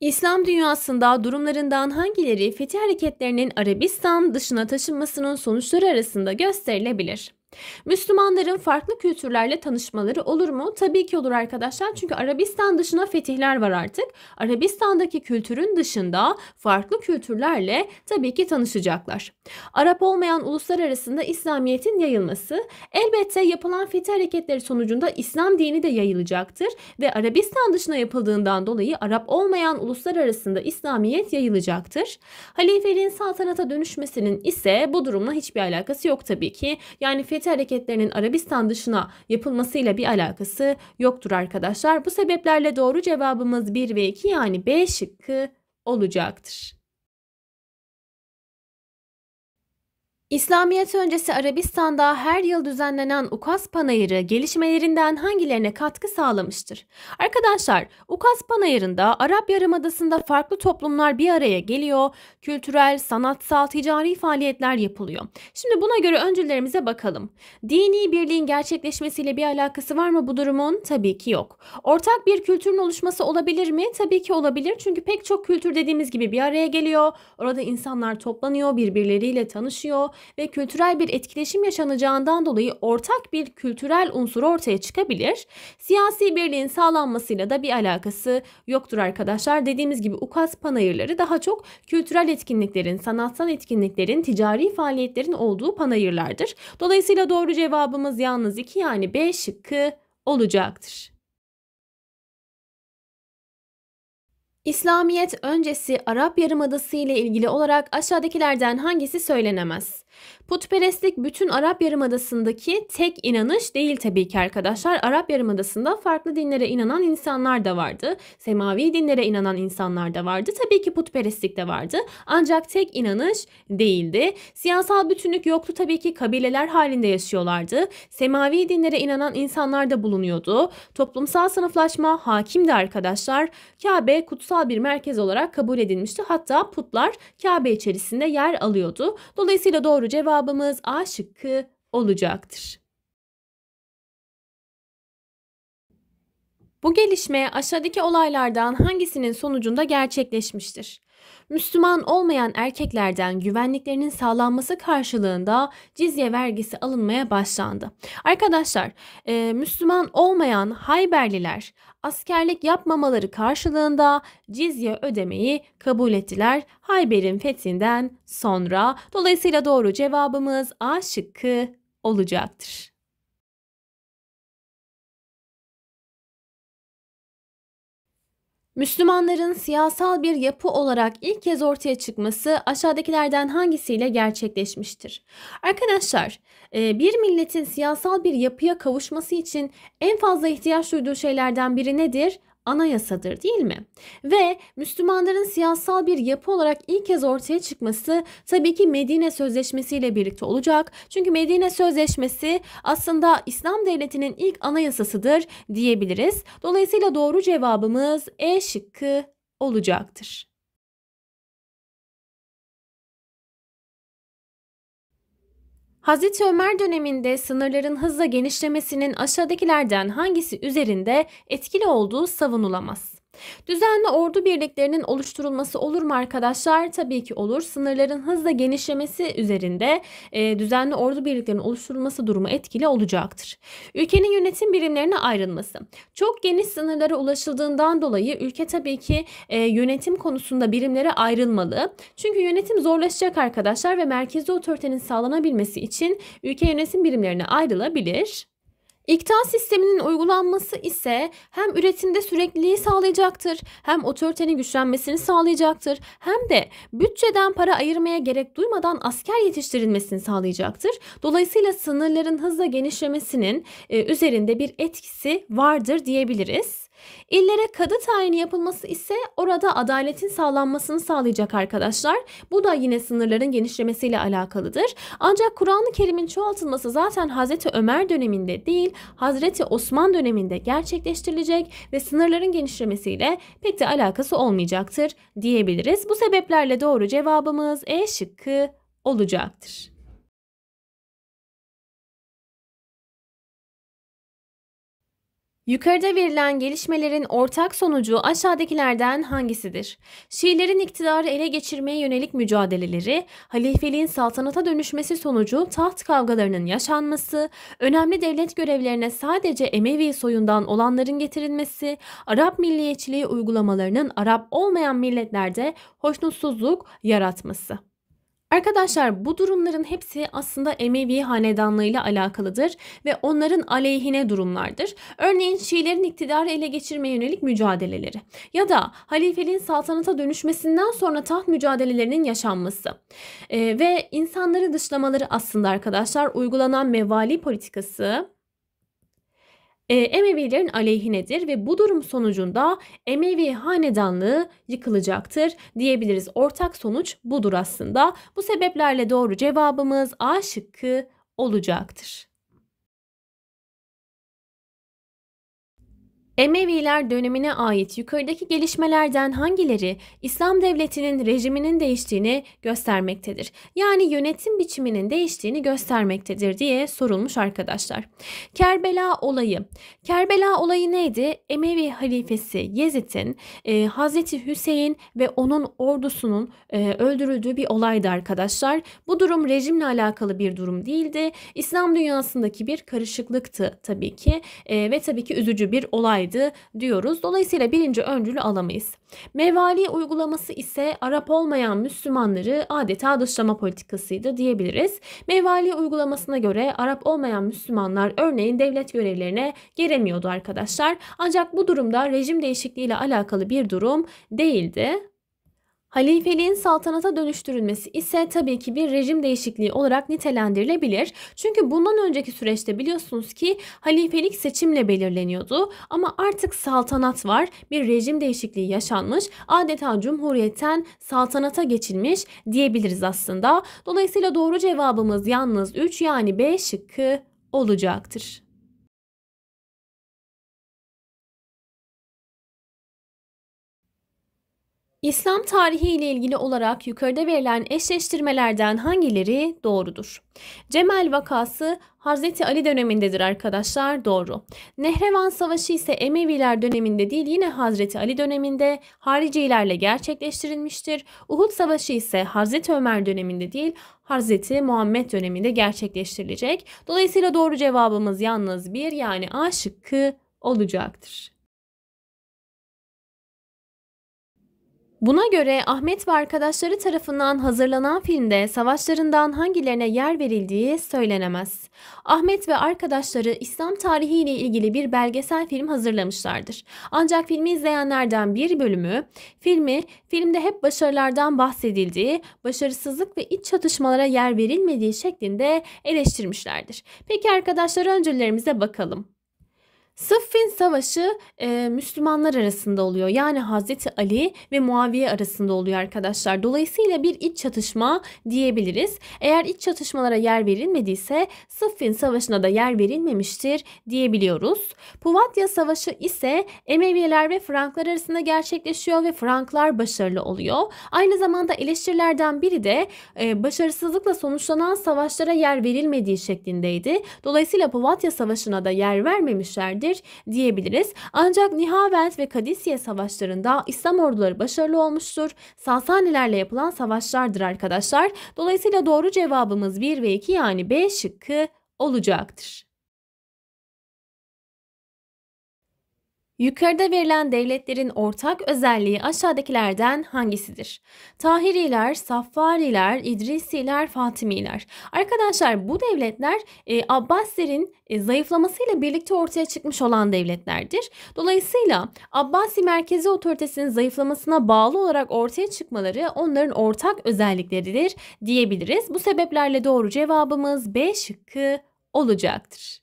İslam dünyasında durumlarından hangileri fetih hareketlerinin Arabistan dışına taşınmasının sonuçları arasında gösterilebilir? Müslümanların farklı kültürlerle tanışmaları olur mu? Tabii ki olur arkadaşlar. Çünkü Arabistan dışına fetihler var artık. Arabistan'daki kültürün dışında farklı kültürlerle tabii ki tanışacaklar. Arap olmayan uluslar arasında İslamiyet'in yayılması elbette yapılan fetih hareketleri sonucunda İslam dini de yayılacaktır ve Arabistan dışına yapıldığından dolayı Arap olmayan uluslar arasında İslamiyet yayılacaktır. Halifeliğin saltanata dönüşmesinin ise bu durumla hiçbir alakası yok tabii ki. Yani fetih hareketi hareketlerinin Arabistan dışına yapılmasıyla bir alakası yoktur arkadaşlar. Bu sebeplerle doğru cevabımız 1 ve 2 yani B şıkkı olacaktır. İslamiyet öncesi Arabistan'da her yıl düzenlenen Ukas Panayırı gelişmelerinden hangilerine katkı sağlamıştır? Arkadaşlar, Ukas Panayırı'nda Arap Yarımadası'nda farklı toplumlar bir araya geliyor, kültürel, sanatsal, ticari faaliyetler yapılıyor. Şimdi buna göre öncülerimize bakalım. Dini birliğin gerçekleşmesiyle bir alakası var mı bu durumun? Tabii ki yok. Ortak bir kültürün oluşması olabilir mi? Tabii ki olabilir. Çünkü pek çok kültür dediğimiz gibi bir araya geliyor. Orada insanlar toplanıyor, birbirleriyle tanışıyor ve kültürel bir etkileşim yaşanacağından dolayı ortak bir kültürel unsur ortaya çıkabilir. Siyasi birliğin sağlanmasıyla da bir alakası yoktur arkadaşlar. Dediğimiz gibi ukaz panayırları daha çok kültürel etkinliklerin, sanatsal etkinliklerin, ticari faaliyetlerin olduğu panayırlardır. Dolayısıyla doğru cevabımız yalnız 2 yani 5, şıkkı olacaktır. İslamiyet öncesi Arap Yarımadası ile ilgili olarak aşağıdakilerden hangisi söylenemez? Putperestlik bütün Arap Yarımadası'ndaki tek inanış değil tabii ki arkadaşlar. Arap Yarımadası'nda farklı dinlere inanan insanlar da vardı. Semavi dinlere inanan insanlar da vardı. Tabii ki putperestlik de vardı. Ancak tek inanış değildi. Siyasal bütünlük yoktu tabii ki kabileler halinde yaşıyorlardı. Semavi dinlere inanan insanlar da bulunuyordu. Toplumsal sınıflaşma hakimdi arkadaşlar. Kabe kutsal bir merkez olarak kabul edilmişti. Hatta putlar Kabe içerisinde yer alıyordu. Dolayısıyla doğru cevabımız A şıkkı olacaktır. Bu gelişme aşağıdaki olaylardan hangisinin sonucunda gerçekleşmiştir? Müslüman olmayan erkeklerden güvenliklerinin sağlanması karşılığında cizye vergisi alınmaya başlandı. Arkadaşlar e, Müslüman olmayan Hayberliler askerlik yapmamaları karşılığında cizye ödemeyi kabul ettiler Hayber'in fethinden sonra. Dolayısıyla doğru cevabımız A şıkkı olacaktır. Müslümanların siyasal bir yapı olarak ilk kez ortaya çıkması aşağıdakilerden hangisiyle gerçekleşmiştir? Arkadaşlar, e, bir milletin siyasal bir yapıya kavuşması için en fazla ihtiyaç duyduğu şeylerden biri nedir? anayasadır değil mi? Ve Müslümanların siyasal bir yapı olarak ilk kez ortaya çıkması tabii ki Medine Sözleşmesi ile birlikte olacak. Çünkü Medine Sözleşmesi aslında İslam devletinin ilk anayasasıdır diyebiliriz. Dolayısıyla doğru cevabımız E şıkkı olacaktır. Hazreti Ömer döneminde sınırların hızla genişlemesinin aşağıdakilerden hangisi üzerinde etkili olduğu savunulamaz. Düzenli ordu birliklerinin oluşturulması olur mu arkadaşlar? Tabii ki olur. Sınırların hızla genişlemesi üzerinde e, düzenli ordu birliklerinin oluşturulması durumu etkili olacaktır. Ülkenin yönetim birimlerine ayrılması. Çok geniş sınırlara ulaşıldığından dolayı ülke tabii ki e, yönetim konusunda birimlere ayrılmalı. Çünkü yönetim zorlaşacak arkadaşlar ve merkezi otoritenin sağlanabilmesi için ülke yönetim birimlerine ayrılabilir. İktan sisteminin uygulanması ise hem üretimde sürekliliği sağlayacaktır, hem otoritenin güçlenmesini sağlayacaktır, hem de bütçeden para ayırmaya gerek duymadan asker yetiştirilmesini sağlayacaktır. Dolayısıyla sınırların hızla genişlemesinin e, üzerinde bir etkisi vardır diyebiliriz. İllere kadı tayini yapılması ise orada adaletin sağlanmasını sağlayacak arkadaşlar. Bu da yine sınırların genişlemesiyle alakalıdır. Ancak Kur'an-ı Kerim'in çoğaltılması zaten Hazreti Ömer döneminde değil, Hazreti Osman döneminde gerçekleştirilecek ve sınırların genişlemesiyle pek de alakası olmayacaktır diyebiliriz. Bu sebeplerle doğru cevabımız E şıkkı olacaktır. Yukarıda verilen gelişmelerin ortak sonucu aşağıdakilerden hangisidir? Şiilerin iktidarı ele geçirmeye yönelik mücadeleleri, halifeliğin saltanata dönüşmesi sonucu taht kavgalarının yaşanması, önemli devlet görevlerine sadece Emevi soyundan olanların getirilmesi, Arap milliyetçiliği uygulamalarının Arap olmayan milletlerde hoşnutsuzluk yaratması. Arkadaşlar bu durumların hepsi aslında Emevi hanedanlığıyla alakalıdır ve onların aleyhine durumlardır. Örneğin Şiilerin iktidarı ele geçirmeye yönelik mücadeleleri ya da halifeliğin saltanata dönüşmesinden sonra taht mücadelelerinin yaşanması e, ve insanları dışlamaları aslında arkadaşlar uygulanan mevali politikası ee, e, Emevilerin aleyhinedir ve bu durum sonucunda Emevi hanedanlığı yıkılacaktır diyebiliriz. Ortak sonuç budur aslında. Bu sebeplerle doğru cevabımız A şıkkı olacaktır. Emeviler dönemine ait yukarıdaki gelişmelerden hangileri İslam devletinin rejiminin değiştiğini göstermektedir? Yani yönetim biçiminin değiştiğini göstermektedir diye sorulmuş arkadaşlar. Kerbela olayı. Kerbela olayı neydi? Emevi halifesi Yezid'in e, Hazreti Hüseyin ve onun ordusunun e, öldürüldüğü bir olaydı arkadaşlar. Bu durum rejimle alakalı bir durum değildi. İslam dünyasındaki bir karışıklıktı tabii ki e, ve tabii ki üzücü bir olaydı olsaydı diyoruz. Dolayısıyla birinci öncülü alamayız. Mevali uygulaması ise Arap olmayan Müslümanları adeta dışlama politikasıydı diyebiliriz. Mevali uygulamasına göre Arap olmayan Müslümanlar örneğin devlet görevlerine gelemiyordu arkadaşlar. Ancak bu durumda rejim değişikliği ile alakalı bir durum değildi. Halifeliğin saltanata dönüştürülmesi ise tabii ki bir rejim değişikliği olarak nitelendirilebilir. Çünkü bundan önceki süreçte biliyorsunuz ki halifelik seçimle belirleniyordu ama artık saltanat var. Bir rejim değişikliği yaşanmış. Adeta cumhuriyetten saltanata geçilmiş diyebiliriz aslında. Dolayısıyla doğru cevabımız yalnız 3 yani B şıkkı olacaktır. İslam tarihi ile ilgili olarak yukarıda verilen eşleştirmelerden hangileri doğrudur? Cemel vakası Hazreti Ali dönemindedir arkadaşlar doğru. Nehrevan Savaşı ise Emeviler döneminde değil yine Hazreti Ali döneminde haricilerle gerçekleştirilmiştir. Uhud Savaşı ise Hazreti Ömer döneminde değil Hazreti Muhammed döneminde gerçekleştirilecek. Dolayısıyla doğru cevabımız yalnız bir yani A şıkkı olacaktır. Buna göre Ahmet ve arkadaşları tarafından hazırlanan filmde savaşlarından hangilerine yer verildiği söylenemez. Ahmet ve arkadaşları İslam tarihiyle ilgili bir belgesel film hazırlamışlardır. Ancak filmi izleyenlerden bir bölümü filmi filmde hep başarılardan bahsedildiği, başarısızlık ve iç çatışmalara yer verilmediği şeklinde eleştirmişlerdir. Peki arkadaşlar öncülerimize bakalım. Sıffin Savaşı e, Müslümanlar arasında oluyor. Yani Hazreti Ali ve Muaviye arasında oluyor arkadaşlar. Dolayısıyla bir iç çatışma diyebiliriz. Eğer iç çatışmalara yer verilmediyse Sıffin Savaşı'na da yer verilmemiştir diyebiliyoruz. Puvatya Savaşı ise Emeviler ve Franklar arasında gerçekleşiyor ve Franklar başarılı oluyor. Aynı zamanda eleştirilerden biri de e, başarısızlıkla sonuçlanan savaşlara yer verilmediği şeklindeydi. Dolayısıyla Puvatya Savaşı'na da yer vermemişlerdi edilebilir diyebiliriz. Ancak Nihavend ve Kadisiye savaşlarında İslam orduları başarılı olmuştur. Sasanilerle yapılan savaşlardır arkadaşlar. Dolayısıyla doğru cevabımız 1 ve 2 yani B şıkkı olacaktır. Yukarıda verilen devletlerin ortak özelliği aşağıdakilerden hangisidir? Tahiriler, Saffariler, İdrisiler, Fatimiler. Arkadaşlar bu devletler e, Abbasilerin e, zayıflamasıyla birlikte ortaya çıkmış olan devletlerdir. Dolayısıyla Abbasi merkezi otoritesinin zayıflamasına bağlı olarak ortaya çıkmaları onların ortak özellikleridir diyebiliriz. Bu sebeplerle doğru cevabımız B şıkkı olacaktır.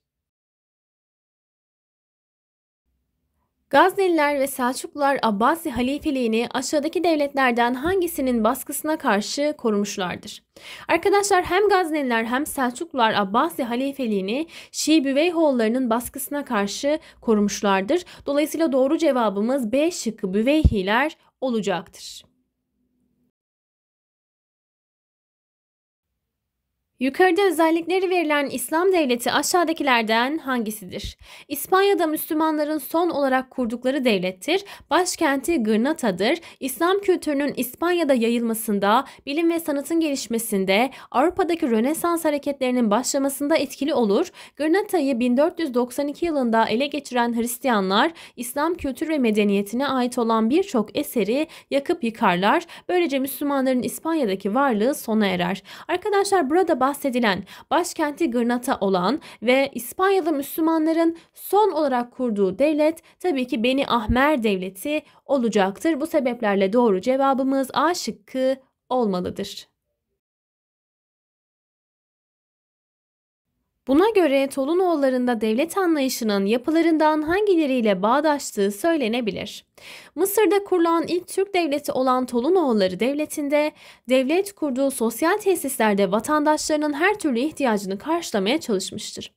Gazneliler ve Selçuklular Abbasi halifeliğini aşağıdaki devletlerden hangisinin baskısına karşı korumuşlardır? Arkadaşlar hem Gazneliler hem Selçuklular Abbasi halifeliğini Şii Büveyhoğullarının baskısına karşı korumuşlardır. Dolayısıyla doğru cevabımız B şıkkı Büveyhiler olacaktır. Yukarıda özellikleri verilen İslam devleti aşağıdakilerden hangisidir? İspanya'da Müslümanların son olarak kurdukları devlettir. Başkenti Granada'dır. İslam kültürünün İspanya'da yayılmasında, bilim ve sanatın gelişmesinde, Avrupa'daki Rönesans hareketlerinin başlamasında etkili olur. Granada'yı 1492 yılında ele geçiren Hristiyanlar, İslam kültür ve medeniyetine ait olan birçok eseri yakıp yıkarlar. Böylece Müslümanların İspanya'daki varlığı sona erer. Arkadaşlar burada bahsedilen başkenti Granada olan ve İspanyalı Müslümanların son olarak kurduğu devlet tabii ki Beni Ahmer Devleti olacaktır. Bu sebeplerle doğru cevabımız A şıkkı olmalıdır. Buna göre Tolunoğullarında devlet anlayışının yapılarından hangileriyle bağdaştığı söylenebilir. Mısır'da kurulan ilk Türk devleti olan Tolunoğulları Devleti'nde devlet kurduğu sosyal tesislerde vatandaşlarının her türlü ihtiyacını karşılamaya çalışmıştır.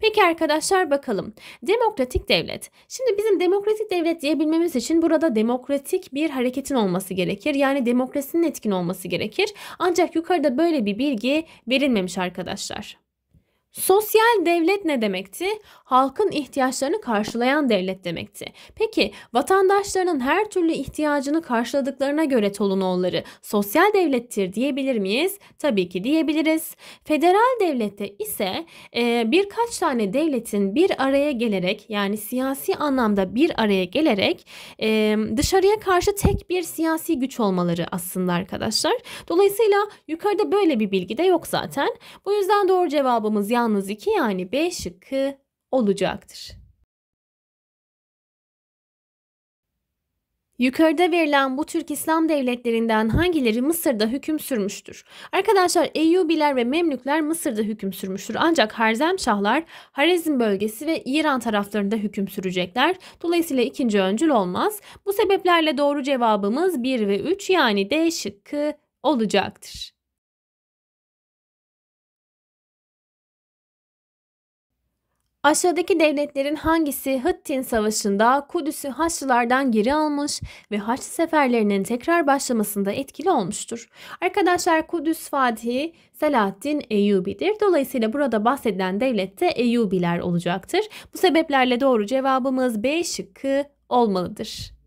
Peki arkadaşlar bakalım. Demokratik devlet. Şimdi bizim demokratik devlet diyebilmemiz için burada demokratik bir hareketin olması gerekir. Yani demokrasinin etkin olması gerekir. Ancak yukarıda böyle bir bilgi verilmemiş arkadaşlar. Sosyal devlet ne demekti? Halkın ihtiyaçlarını karşılayan devlet demekti. Peki vatandaşlarının her türlü ihtiyacını karşıladıklarına göre Tolunoğulları sosyal devlettir diyebilir miyiz? Tabii ki diyebiliriz. Federal devlette ise e, birkaç tane devletin bir araya gelerek yani siyasi anlamda bir araya gelerek e, dışarıya karşı tek bir siyasi güç olmaları aslında arkadaşlar. Dolayısıyla yukarıda böyle bir bilgi de yok zaten. Bu yüzden doğru cevabımız yanlış yalnız 2 yani B şıkkı olacaktır. Yukarıda verilen bu Türk İslam devletlerinden hangileri Mısır'da hüküm sürmüştür? Arkadaşlar Eyyubiler ve Memlükler Mısır'da hüküm sürmüştür. Ancak Harzemşahlar Harezm bölgesi ve İran taraflarında hüküm sürecekler. Dolayısıyla ikinci öncül olmaz. Bu sebeplerle doğru cevabımız 1 ve 3 yani D şıkkı olacaktır. Aşağıdaki devletlerin hangisi Hıttin Savaşı'nda Kudüs'ü Haçlılardan geri almış ve Haçlı seferlerinin tekrar başlamasında etkili olmuştur? Arkadaşlar Kudüs Fatihi Selahaddin Eyyubi'dir. Dolayısıyla burada bahsedilen devlet de Eyyubiler olacaktır. Bu sebeplerle doğru cevabımız B şıkkı olmalıdır.